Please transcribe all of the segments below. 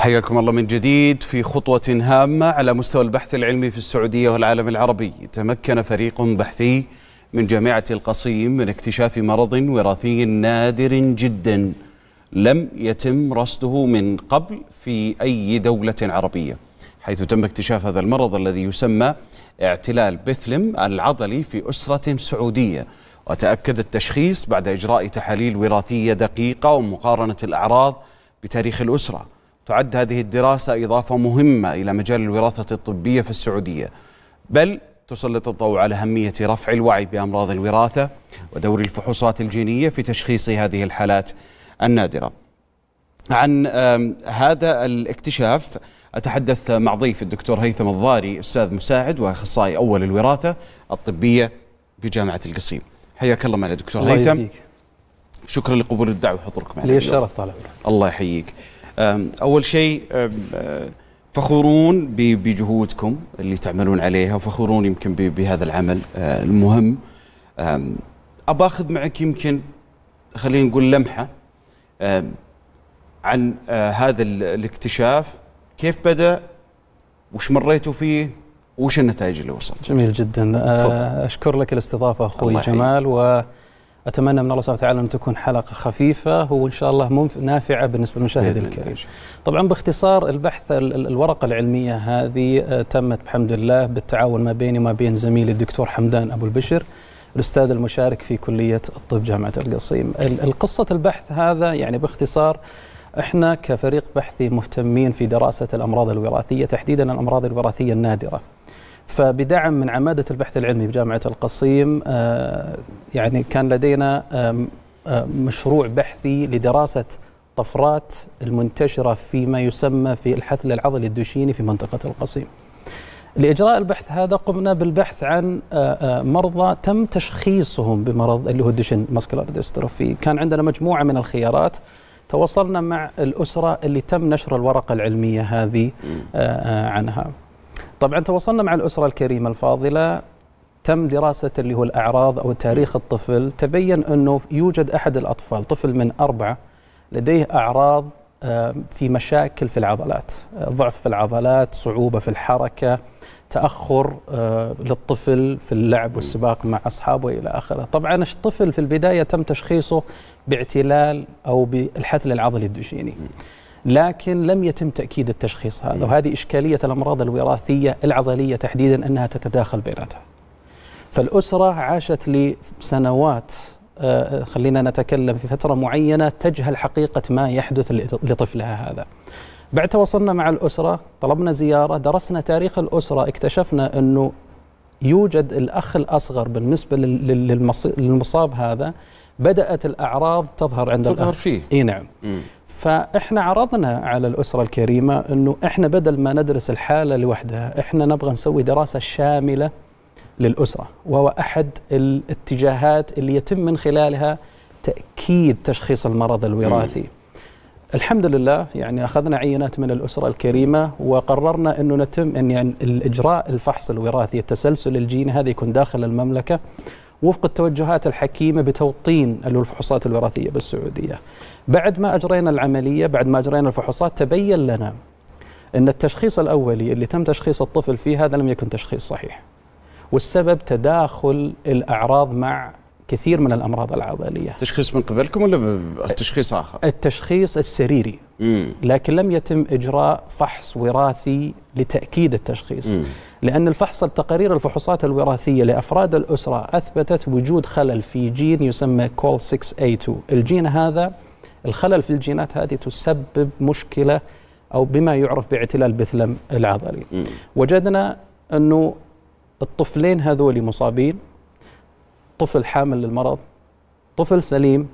حياكم الله من جديد في خطوة هامة على مستوى البحث العلمي في السعودية والعالم العربي تمكن فريق بحثي من جامعة القصيم من اكتشاف مرض وراثي نادر جدا لم يتم رصده من قبل في أي دولة عربية حيث تم اكتشاف هذا المرض الذي يسمى اعتلال بثلم العضلي في أسرة سعودية وتأكد التشخيص بعد إجراء تحاليل وراثية دقيقة ومقارنة الأعراض بتاريخ الأسرة تعد هذه الدراسة إضافة مهمة إلى مجال الوراثة الطبية في السعودية بل تسلط الضوء على أهمية رفع الوعي بأمراض الوراثة ودور الفحوصات الجينية في تشخيص هذه الحالات النادرة عن هذا الاكتشاف أتحدث مع ضيف الدكتور هيثم الضاري أستاذ مساعد وأخصائي أول الوراثة الطبية بجامعة القصيم حياك الله معنا دكتور هيثم شكرا لقبول الدعوة وحضورك معنا لي الشرف طال عمرك الله يحييك اول شيء أه، فخورون بجهودكم اللي تعملون عليها وفخورون يمكن بهذا العمل أه، المهم أباخذ معك يمكن خلينا نقول لمحة عن أه، هذا الاكتشاف كيف بدأ وش مريتوا فيه وش النتائج اللي وصلت جميل جدا فضل. أشكر لك الاستضافة أخوي جمال و اتمنى من الله سبحانه وتعالى ان تكون حلقه خفيفه وان شاء الله نافعه بالنسبه للمشاهد الكريم. طبعا باختصار البحث الورقه العلميه هذه آه، تمت بحمد الله بالتعاون ما بيني وما بين زميلي الدكتور حمدان ابو البشر الاستاذ المشارك في كليه الطب جامعه القصيم. القصه البحث هذا يعني باختصار احنا كفريق بحثي مهتمين في دراسه الامراض الوراثيه تحديدا الامراض الوراثيه النادره. فبدعم من عمادة البحث العلمي بجامعة القصيم آه، يعني كان لدينا مشروع بحثي لدراسة طفرات المنتشرة فيما يسمى في الحثل العضلي الدوشيني في منطقة القصيم لإجراء البحث هذا قمنا بالبحث عن آه، آه، مرضى تم تشخيصهم بمرض اللي هو الدوشن ماسكولار ديستروفي كان عندنا مجموعة من الخيارات تواصلنا مع الأسرة اللي تم نشر الورقة العلمية هذه عنها طبعا تواصلنا مع الأسرة الكريمة الفاضلة تم دراسة اللي هو الأعراض أو تاريخ الطفل تبين أنه يوجد أحد الأطفال طفل من أربعة لديه أعراض آه، في مشاكل في العضلات ضعف في العضلات صعوبة في الحركة تأخر آه، للطفل في اللعب والسباق مع أصحابه إلى آخره طبعا الطفل في البداية تم تشخيصه باعتلال أو بالحثل العضلي الدوشيني لكن لم يتم تأكيد التشخيص هذا إيه. وهذه إشكالية الأمراض الوراثية العضلية تحديدا أنها تتداخل بيناتها فالأسرة عاشت لسنوات آه، آه، خلينا نتكلم في فترة معينة تجهل حقيقة ما يحدث لطفلها هذا بعد تواصلنا مع الأسرة طلبنا زيارة درسنا تاريخ الأسرة اكتشفنا أنه يوجد الأخ الأصغر بالنسبة للمصاب هذا بدأت الأعراض تظهر عند تظهر الأخ. فيه إي نعم مم. فاحنا عرضنا على الاسره الكريمه انه احنا بدل ما ندرس الحاله لوحدها احنا نبغى نسوي دراسه شامله للاسره وهو احد الاتجاهات اللي يتم من خلالها تاكيد تشخيص المرض الوراثي الحمد لله يعني اخذنا عينات من الاسره الكريمه وقررنا انه نتم ان يعني الاجراء الفحص الوراثي التسلسل الجيني هذا يكون داخل المملكه وفق التوجهات الحكيمه بتوطين الفحوصات الوراثيه بالسعوديه بعد ما أجرينا العملية بعد ما أجرينا الفحوصات تبين لنا أن التشخيص الأولي اللي تم تشخيص الطفل فيه هذا لم يكن تشخيص صحيح والسبب تداخل الأعراض مع كثير من الامراض العضليه. تشخيص من قبلكم ولا تشخيص اخر؟ التشخيص السريري. مم. لكن لم يتم اجراء فحص وراثي لتاكيد التشخيص، مم. لان الفحص التقارير الفحوصات الوراثيه لافراد الاسره اثبتت وجود خلل في جين يسمى كول 6A2، إيه الجين هذا الخلل في الجينات هذه تسبب مشكلة أو بما يعرف باعتلال بثلم العضلي م. وجدنا أنه الطفلين هذول مصابين طفل حامل للمرض طفل سليم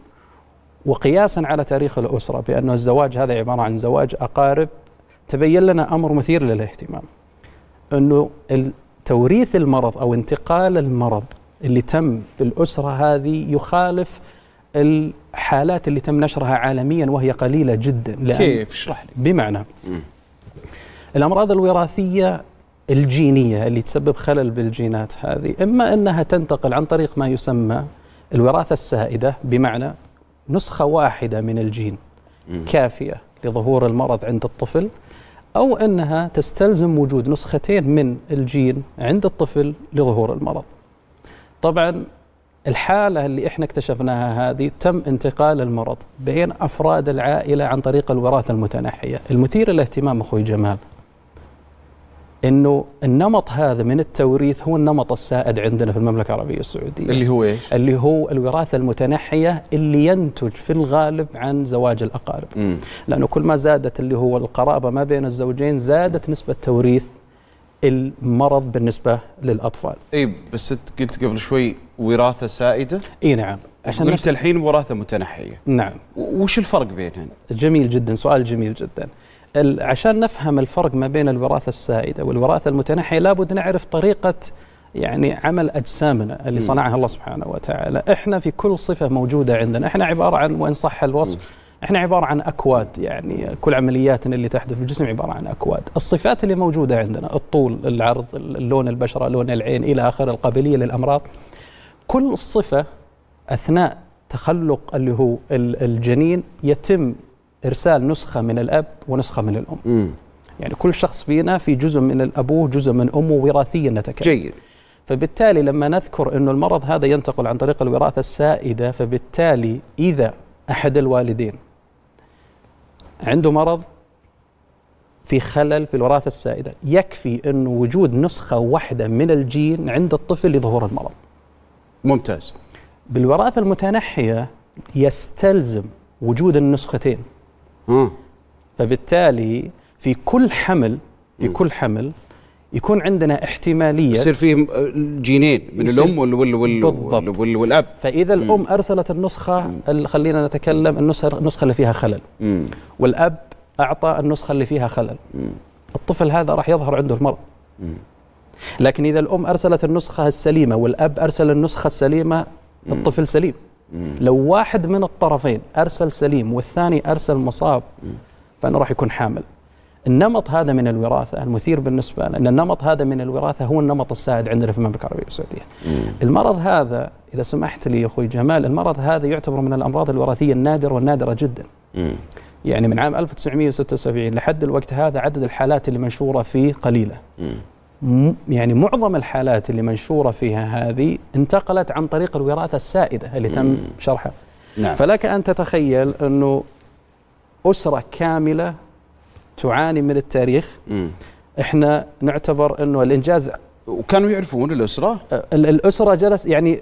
وقياسا على تاريخ الأسرة بأن الزواج هذا عبارة عن زواج أقارب تبين لنا أمر مثير للاهتمام أنه توريث المرض أو انتقال المرض اللي تم بالأسرة هذه يخالف الحالات اللي تم نشرها عالميا وهي قليلة جدا كيف اشرح لي بمعنى الأمراض الوراثية الجينية اللي تسبب خلل بالجينات هذه إما أنها تنتقل عن طريق ما يسمى الوراثة السائدة بمعنى نسخة واحدة من الجين كافية لظهور المرض عند الطفل أو أنها تستلزم وجود نسختين من الجين عند الطفل لظهور المرض طبعا الحالة اللي احنا اكتشفناها هذه تم انتقال المرض بين أفراد العائلة عن طريق الوراثة المتنحية المثير للاهتمام أخوي جمال انه النمط هذا من التوريث هو النمط السائد عندنا في المملكه العربيه السعوديه اللي هو ايش اللي هو الوراثه المتنحيه اللي ينتج في الغالب عن زواج الاقارب م. لانه كل ما زادت اللي هو القرابه ما بين الزوجين زادت نسبه توريث المرض بالنسبه للاطفال. اي بس انت قلت قبل شوي وراثه سائده؟ اي نعم عشان قلت الحين وراثه متنحيه. نعم. وش الفرق بينهن؟ جميل جدا سؤال جميل جدا. عشان نفهم الفرق ما بين الوراثه السائده والوراثه المتنحيه لابد نعرف طريقه يعني عمل اجسامنا اللي صنعها الله سبحانه وتعالى، احنا في كل صفه موجوده عندنا، احنا عباره عن وان صح الوصف احنا عباره عن اكواد يعني كل عملياتنا اللي تحدث في الجسم عباره عن اكواد، الصفات اللي موجوده عندنا الطول، العرض، لون البشره، لون العين الى اخره، القابليه للامراض. كل صفه اثناء تخلق اللي هو الجنين يتم ارسال نسخه من الاب ونسخه من الام. م. يعني كل شخص فينا في جزء من الابوه جزء من امه وراثيا نتكلم. جيد. فبالتالي لما نذكر انه المرض هذا ينتقل عن طريق الوراثه السائده، فبالتالي اذا احد الوالدين عنده مرض في خلل في الوراثة السائدة يكفي أن وجود نسخة واحدة من الجين عند الطفل لظهور المرض ممتاز بالوراثة المتنحية يستلزم وجود النسختين م. فبالتالي في كل حمل في م. كل حمل يكون عندنا احتماليه يصير فيه آه، جينين من الام وال وال وال بالضبط وال والاب فاذا الام ارسلت النسخه خلينا نتكلم النسخه النسخه اللي فيها خلل مم. والاب اعطى النسخه اللي فيها خلل مم. الطفل هذا راح يظهر عنده المرض مم. لكن اذا الام ارسلت النسخه السليمه والاب ارسل النسخه السليمه مم. الطفل سليم مم. لو واحد من الطرفين ارسل سليم والثاني ارسل مصاب مم. فانه راح يكون حامل النمط هذا من الوراثه المثير بالنسبه لنا ان النمط هذا من الوراثه هو النمط السائد عندنا في المملكه العربيه السعوديه. المرض هذا اذا سمحت لي اخوي جمال المرض هذا يعتبر من الامراض الوراثيه النادره والنادره جدا. يعني من عام 1976 لحد الوقت هذا عدد الحالات اللي منشوره فيه قليله. يعني معظم الحالات اللي منشوره فيها هذه انتقلت عن طريق الوراثه السائده اللي تم شرحها. نعم. فلك ان تتخيل انه اسره كامله تعاني من التاريخ م. احنا نعتبر انه الانجاز وكانوا يعرفون الاسره؟ الاسره جلس يعني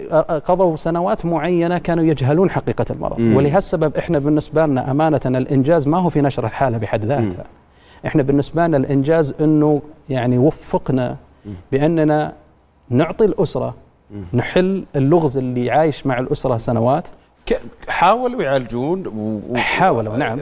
قضوا سنوات معينه كانوا يجهلون حقيقه المرض، ولهالسبب احنا بالنسبه لنا امانه الانجاز ما هو في نشر الحاله بحد ذاتها. مم. احنا بالنسبه لنا الانجاز انه يعني وفقنا باننا نعطي الاسره مم. نحل اللغز اللي عايش مع الاسره سنوات حاولوا يعالجون و... حاولوا نعم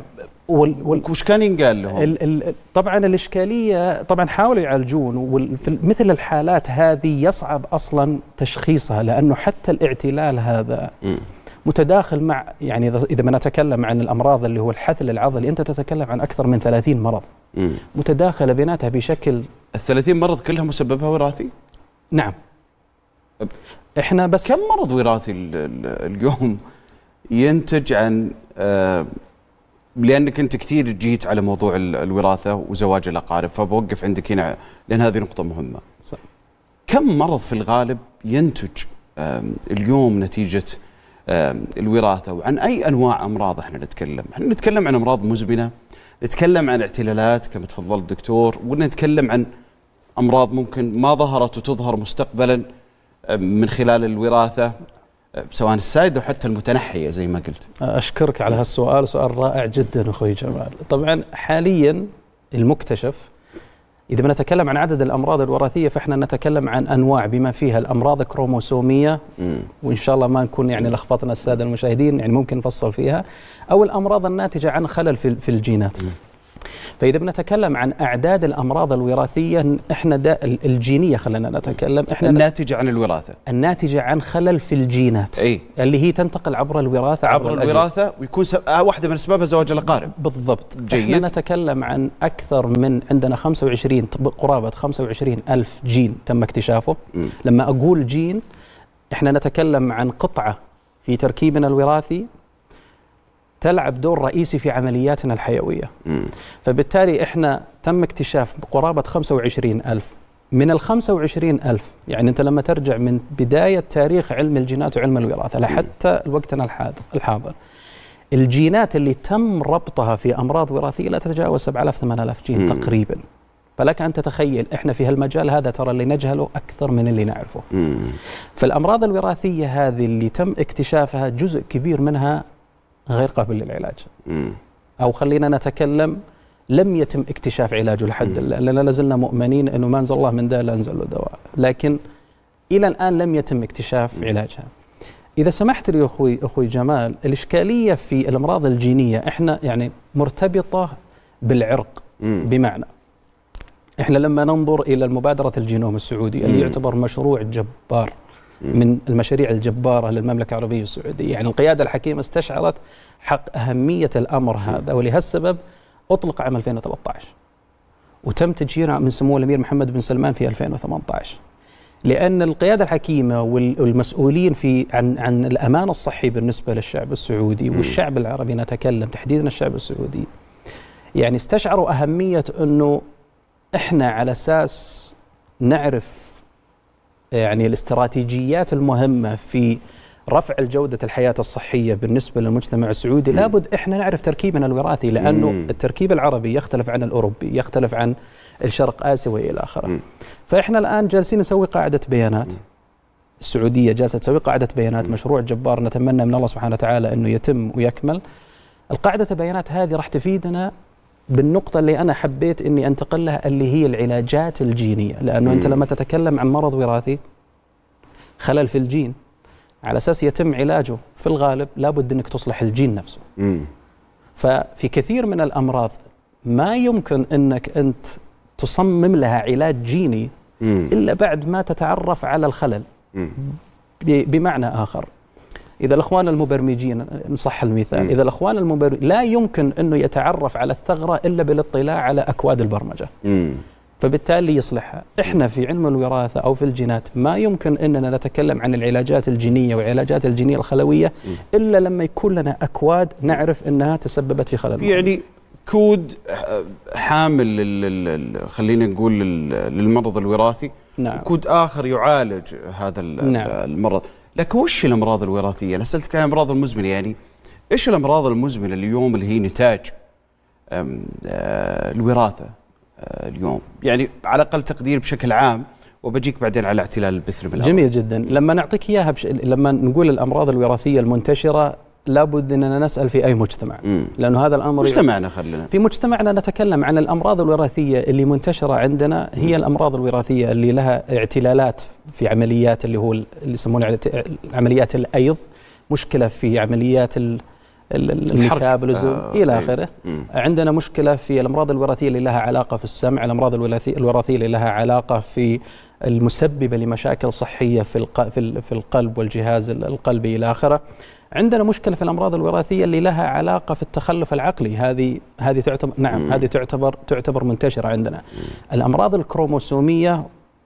وال وش كان ينقال لهم؟ ال ال طبعا الاشكاليه طبعا حاولوا يعالجون مثل الحالات هذه يصعب اصلا تشخيصها لانه حتى الاعتلال هذا متداخل مع يعني اذا ما نتكلم عن الامراض اللي هو الحثل العضلي انت تتكلم عن اكثر من 30 مرض متداخله بيناتها بشكل ال 30 مرض كلها مسببها وراثي؟ نعم احنا بس كم مرض وراثي اليوم ينتج عن آه لانك انت كثير جيت على موضوع الوراثه وزواج الاقارب فبوقف عندك هنا لان هذه نقطه مهمه. صح. كم مرض في الغالب ينتج اليوم نتيجه الوراثه وعن اي انواع امراض احنا نتكلم؟ احنا نتكلم عن امراض مزمنه، نتكلم عن اعتلالات كما تفضل الدكتور، ونتكلم عن امراض ممكن ما ظهرت وتظهر مستقبلا من خلال الوراثه سواء السائد او حتى المتنحيه زي ما قلت. اشكرك على هالسؤال، سؤال رائع جدا اخوي جمال. طبعا حاليا المكتشف اذا بنتكلم عن عدد الامراض الوراثيه فاحنا نتكلم عن انواع بما فيها الامراض الكروموسوميه وان شاء الله ما نكون يعني لخبطنا الساده المشاهدين يعني ممكن نفصل فيها او الامراض الناتجه عن خلل في الجينات. فإذا بنتكلم عن أعداد الأمراض الوراثية إحنا الجينية خلينا نتكلم إحنا الناتجة عن الوراثة الناتجة عن خلل في الجينات أي؟ اللي هي تنتقل عبر الوراثة عبر, عبر الوراثة الأجل. ويكون سب... آه واحدة من أسبابها زواج الأقارب بالضبط جيد إحنا نتكلم عن أكثر من عندنا 25 قرابة 25 ألف جين تم اكتشافه م. لما أقول جين إحنا نتكلم عن قطعة في تركيبنا الوراثي تلعب دور رئيسي في عملياتنا الحيوية مم. فبالتالي إحنا تم اكتشاف قرابة 25 ألف من ال 25 ألف يعني أنت لما ترجع من بداية تاريخ علم الجينات وعلم الوراثة لحتى وقتنا الحاضر, الجينات اللي تم ربطها في أمراض وراثية لا تتجاوز 7000 8000 جين مم. تقريبا فلك أن تتخيل إحنا في هالمجال هذا ترى اللي نجهله أكثر من اللي نعرفه مم. فالأمراض الوراثية هذه اللي تم اكتشافها جزء كبير منها غير قابل للعلاج أو خلينا نتكلم لم يتم اكتشاف علاجه لحد الآن لأننا لازلنا مؤمنين أنه ما أنزل الله من داء لا أنزل له دواء لكن إلى الآن لم يتم اكتشاف علاجها إذا سمحت لي أخوي أخوي جمال الإشكالية في الأمراض الجينية إحنا يعني مرتبطة بالعرق بمعنى إحنا لما ننظر إلى المبادرة الجينوم السعودي اللي يعتبر مشروع جبار من المشاريع الجبارة للمملكة العربية السعودية يعني القيادة الحكيمة استشعرت حق أهمية الأمر هذا ولهالسبب أطلق عام 2013 وتم تدشينها من سمو الأمير محمد بن سلمان في 2018 لأن القيادة الحكيمة والمسؤولين في عن عن الأمان الصحي بالنسبة للشعب السعودي والشعب العربي نتكلم تحديدا الشعب السعودي يعني استشعروا أهمية أنه إحنا على أساس نعرف يعني الاستراتيجيات المهمة في رفع الجودة الحياة الصحية بالنسبة للمجتمع السعودي لابد إحنا نعرف تركيبنا الوراثي لأنه التركيب العربي يختلف عن الأوروبي يختلف عن الشرق آسيا وإلى آخره فإحنا الآن جالسين نسوي قاعدة بيانات السعودية جالسة تسوي قاعدة بيانات مشروع جبار نتمنى من الله سبحانه وتعالى أنه يتم ويكمل القاعدة البيانات هذه راح تفيدنا بالنقطة اللي أنا حبيت إني أنتقل لها اللي هي العلاجات الجينية لأنه أنت لما تتكلم عن مرض وراثي خلل في الجين على أساس يتم علاجه في الغالب لابد أنك تصلح الجين نفسه مم. ففي كثير من الأمراض ما يمكن أنك أنت تصمم لها علاج جيني إلا بعد ما تتعرف على الخلل مم. بمعنى آخر إذا الأخوان المبرمجين إن صح المثال إذا الأخوان المبرمجين لا يمكن أنه يتعرف على الثغرة إلا بالاطلاع على أكواد البرمجة فبالتالي يصلحها احنا في علم الوراثة أو في الجينات ما يمكن أننا نتكلم عن العلاجات الجينية وعلاجات الجينية الخلوية إلا لما يكون لنا أكواد نعرف أنها تسببت في خلل يعني كود حامل خلينا نقول للمرض الوراثي نعم. كود آخر يعالج هذا نعم. المرض لكن وش الامراض الوراثيه؟ انا سالتك عن الامراض المزمنه يعني ايش الامراض المزمنه اليوم اللي هي نتاج آه، الوراثه آه، اليوم؟ يعني على الاقل تقدير بشكل عام وبجيك بعدين على اعتلال البث جميل جدا لما نعطيك اياها بش... لما نقول الامراض الوراثيه المنتشره لابد اننا نسال في اي مجتمع لانه هذا الامر مجتمعنا خلينا في مجتمعنا نتكلم عن الامراض الوراثيه اللي منتشره عندنا هي الامراض الوراثيه اللي لها اعتلالات في عمليات اللي هو اللي يسمونها عمليات الايض مشكله في عمليات الميتابوليزم آه الى طيب. اخره عندنا مشكله في الامراض الوراثيه اللي لها علاقه في السمع الامراض الوراثيه اللي لها علاقه في المسببه لمشاكل صحيه في في القلب والجهاز القلبي الى اخره عندنا مشكله في الامراض الوراثيه اللي لها علاقه في التخلف العقلي هذه هذه تعتبر نعم مم. هذه تعتبر تعتبر منتشره عندنا مم. الامراض الكروموسوميه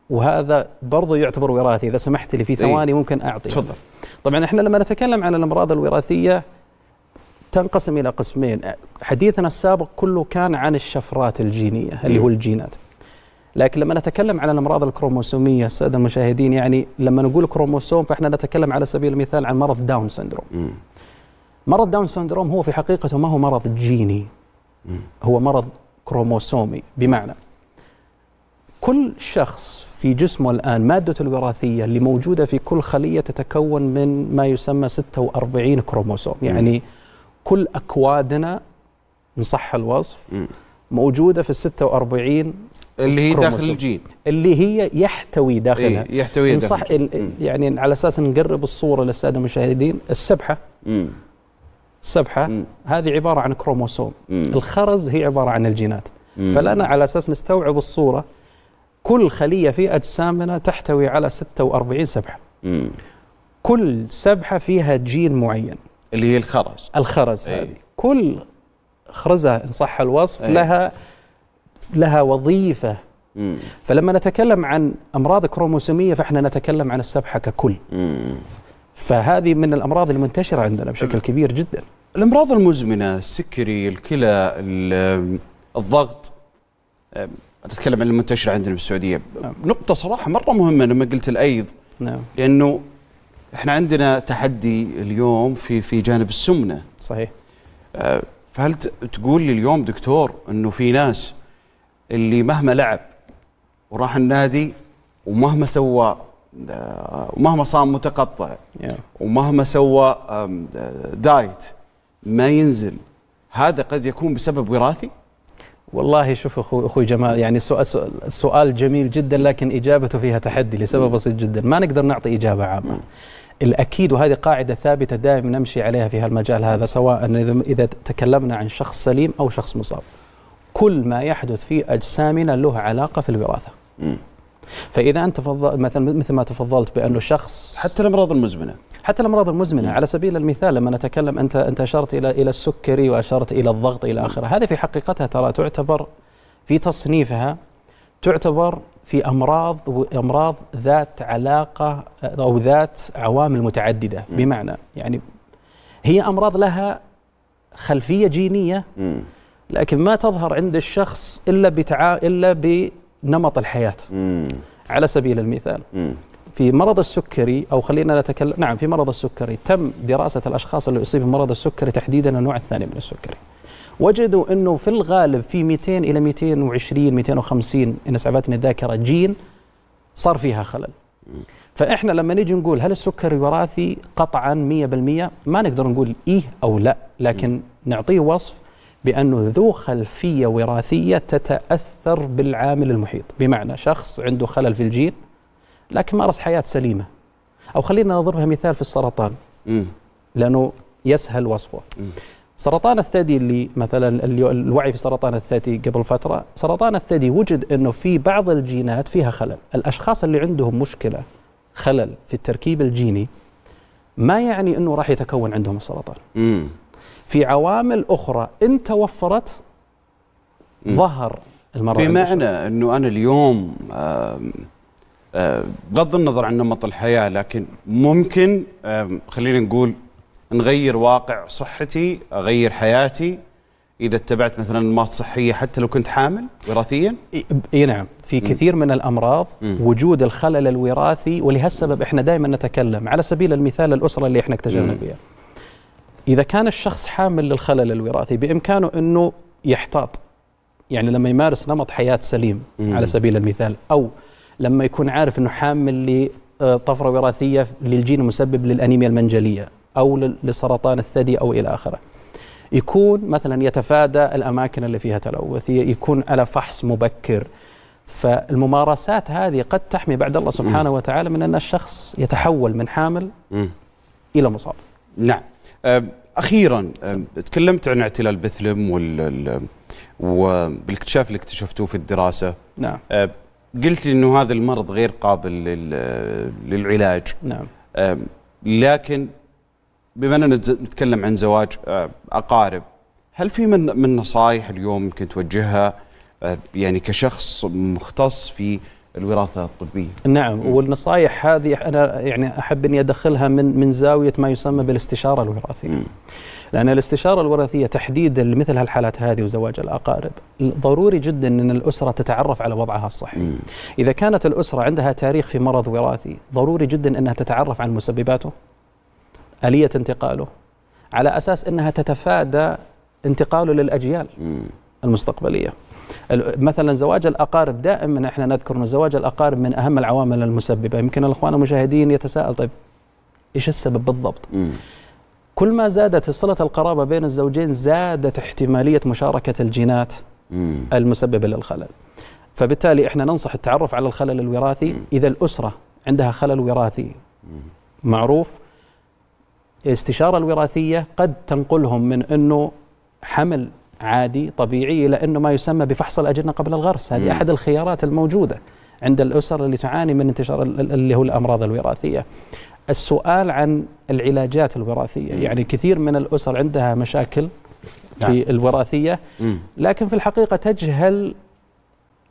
وهذا برضه يعتبر وراثي اذا سمحت لي في إيه. ثواني إيه؟ ممكن اعطي تفضل طبعا احنا لما نتكلم عن الامراض الوراثيه تنقسم الى قسمين حديثنا السابق كله كان عن الشفرات الجينيه اللي مم. إيه. هو الجينات لكن لما نتكلم عن الامراض الكروموسوميه الساده المشاهدين يعني لما نقول كروموسوم فاحنا نتكلم على سبيل المثال عن مرض داون سندروم. مرض داون سندروم هو في حقيقته ما هو مرض جيني. هو مرض كروموسومي بمعنى كل شخص في جسمه الآن مادته الوراثية اللي موجودة في كل خلية تتكون من ما يسمى 46 كروموسوم م. يعني كل أكوادنا إن صح الوصف م. موجودة في 46 اللي هي داخل الجين اللي هي يحتوي داخلها إيه يحتوي داخل صح يعني على اساس نقرب الصوره للساده المشاهدين السبحه مم. السبحه مم. هذه عباره عن كروموسوم مم. الخرز هي عباره عن الجينات مم. فلنا على اساس نستوعب الصوره كل خليه في اجسامنا تحتوي على 46 سبحه مم. كل سبحه فيها جين معين اللي هي الخرز الخرز أي. هذه إيه. كل خرزه ان صح الوصف أي. لها لها وظيفة مم. فلما نتكلم عن أمراض كروموسومية فإحنا نتكلم عن السبحة ككل مم. فهذه من الأمراض المنتشرة عندنا بشكل كبير جدا الأمراض المزمنة السكري الكلى الضغط نتكلم عن المنتشرة عندنا بالسعودية نعم. نقطة صراحة مرة مهمة لما قلت الأيض نعم. لأنه احنا عندنا تحدي اليوم في في جانب السمنة صحيح أه، فهل تقول لي اليوم دكتور أنه في ناس اللي مهما لعب وراح النادي ومهما سوى ومهما صام متقطع ومهما سوى دايت ما ينزل هذا قد يكون بسبب وراثي والله شوف اخوي اخوي جمال يعني سؤال سؤال جميل جدا لكن اجابته فيها تحدي لسبب بسيط جدا ما نقدر نعطي اجابه عامه الاكيد وهذه قاعده ثابته دائما نمشي عليها في هالمجال هذا سواء اذا تكلمنا عن شخص سليم او شخص مصاب كل ما يحدث في أجسامنا له علاقة في الوراثة فإذا أنت فضل مثلا مثل ما تفضلت بأنه شخص حتى الأمراض المزمنة حتى الأمراض المزمنة على سبيل المثال لما نتكلم أنت أنت أشرت إلى إلى السكري وأشرت إلى الضغط إلى آخره هذه في حقيقتها ترى تعتبر في تصنيفها تعتبر في امراض امراض ذات علاقه او ذات عوامل متعدده بمعنى يعني هي امراض لها خلفيه جينيه لكن ما تظهر عند الشخص إلا بتعا إلا بنمط الحياة مم. على سبيل المثال مم. في مرض السكري أو خلينا نتكلم نعم في مرض السكري تم دراسة الأشخاص اللي أصيبوا بمرض السكري تحديدا النوع الثاني من السكري وجدوا أنه في الغالب في 200 إلى 220 250 ان إنسعافات الذاكرة جين صار فيها خلل فإحنا لما نيجي نقول هل السكري وراثي قطعا 100% ما نقدر نقول إيه أو لا لكن نعطيه وصف بأنه ذو خلفية وراثية تتأثر بالعامل المحيط بمعنى شخص عنده خلل في الجين لكن مارس حياة سليمة أو خلينا نضربها مثال في السرطان م. لأنه يسهل وصفه م. سرطان الثدي اللي مثلا الوعي في سرطان الثدي قبل فترة سرطان الثدي وجد أنه في بعض الجينات فيها خلل الأشخاص اللي عندهم مشكلة خلل في التركيب الجيني ما يعني أنه راح يتكون عندهم السرطان م. في عوامل أخرى إن توفرت ظهر المرض بمعنى أنه أنا اليوم بغض النظر عن نمط الحياة لكن ممكن خلينا نقول نغير واقع صحتي أغير حياتي إذا اتبعت مثلا أنماط صحية حتى لو كنت حامل وراثيا؟ إي نعم في كثير من الأمراض وجود الخلل الوراثي ولهالسبب إحنا دائما نتكلم على سبيل المثال الأسرة اللي إحنا اكتشفنا فيها إذا كان الشخص حامل للخلل الوراثي بإمكانه أنه يحتاط يعني لما يمارس نمط حياة سليم مم. على سبيل المثال أو لما يكون عارف أنه حامل لطفرة آه، وراثية للجين المسبب للأنيميا المنجلية أو لسرطان الثدي أو إلى آخره يكون مثلا يتفادى الأماكن اللي فيها تلوث يكون على فحص مبكر فالممارسات هذه قد تحمي بعد الله سبحانه مم. وتعالى من أن الشخص يتحول من حامل مم. إلى مصاب نعم اخيرا تكلمت عن اعتلال بثلم وال وبالاكتشاف اللي اكتشفتوه في الدراسه نعم قلت لي انه هذا المرض غير قابل للعلاج نعم لكن بما اننا نتكلم عن زواج اقارب هل في من من نصائح اليوم ممكن توجهها يعني كشخص مختص في الوراثه الطبيه. نعم والنصائح هذه انا يعني احب اني ادخلها من من زاويه ما يسمى بالاستشاره الوراثيه. م. لان الاستشاره الوراثيه تحديدا لمثل هالحالات هذه وزواج الاقارب ضروري جدا ان الاسره تتعرف على وضعها الصحي. مم. اذا كانت الاسره عندها تاريخ في مرض وراثي ضروري جدا انها تتعرف عن مسبباته اليه انتقاله على اساس انها تتفادى انتقاله للاجيال. مم. المستقبليه مثلا زواج الاقارب دائما احنا نذكر انه زواج الاقارب من اهم العوامل المسببه يمكن الاخوان المشاهدين يتساءل طيب ايش السبب بالضبط م. كل ما زادت صله القرابه بين الزوجين زادت احتماليه مشاركه الجينات م. المسببه للخلل فبالتالي احنا ننصح التعرف على الخلل الوراثي م. اذا الاسره عندها خلل وراثي معروف الاستشاره الوراثيه قد تنقلهم من انه حمل عادي طبيعي إلى أنه ما يسمى بفحص الأجنة قبل الغرس هذه أحد الخيارات الموجودة عند الأسر اللي تعاني من انتشار اللي هو الأمراض الوراثية السؤال عن العلاجات الوراثية يعني كثير من الأسر عندها مشاكل في نعم. الوراثية لكن في الحقيقة تجهل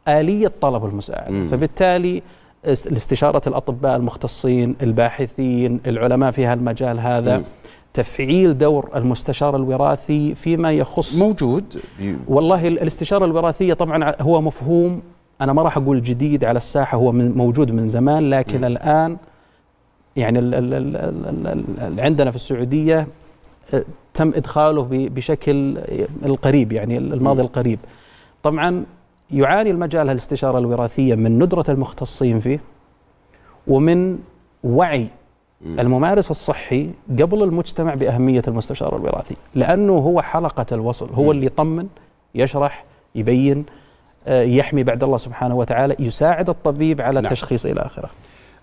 آلية طلب المساعدة فبالتالي لاستشارة الأطباء المختصين الباحثين العلماء في هالمجال هذا تفعيل دور المستشار الوراثي فيما يخص موجود والله الاستشاره الوراثيه طبعا هو مفهوم انا ما راح اقول جديد على الساحه هو من موجود من زمان لكن م. الان يعني الـ الـ الـ الـ الـ عندنا في السعوديه تم ادخاله بشكل القريب يعني الماضي م. القريب طبعا يعاني المجال الاستشاره الوراثيه من ندره المختصين فيه ومن وعي الممارس الصحي قبل المجتمع بأهمية المستشار الوراثي لأنه هو حلقة الوصل هو اللي يطمن يشرح يبين آه، يحمي بعد الله سبحانه وتعالى يساعد الطبيب على نعم. التشخيص إلى آخره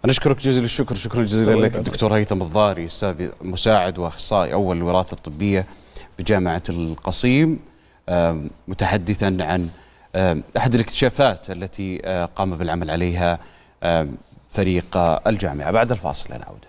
أنا أشكرك جزيل الشكر شكرا جزيلا لك الدكتور هيثم الضاري أستاذ مساعد وأخصائي أول الوراثة الطبية بجامعة القصيم آه، متحدثا عن آه، أحد الاكتشافات التي قام بالعمل عليها فريق الجامعة بعد الفاصل نعود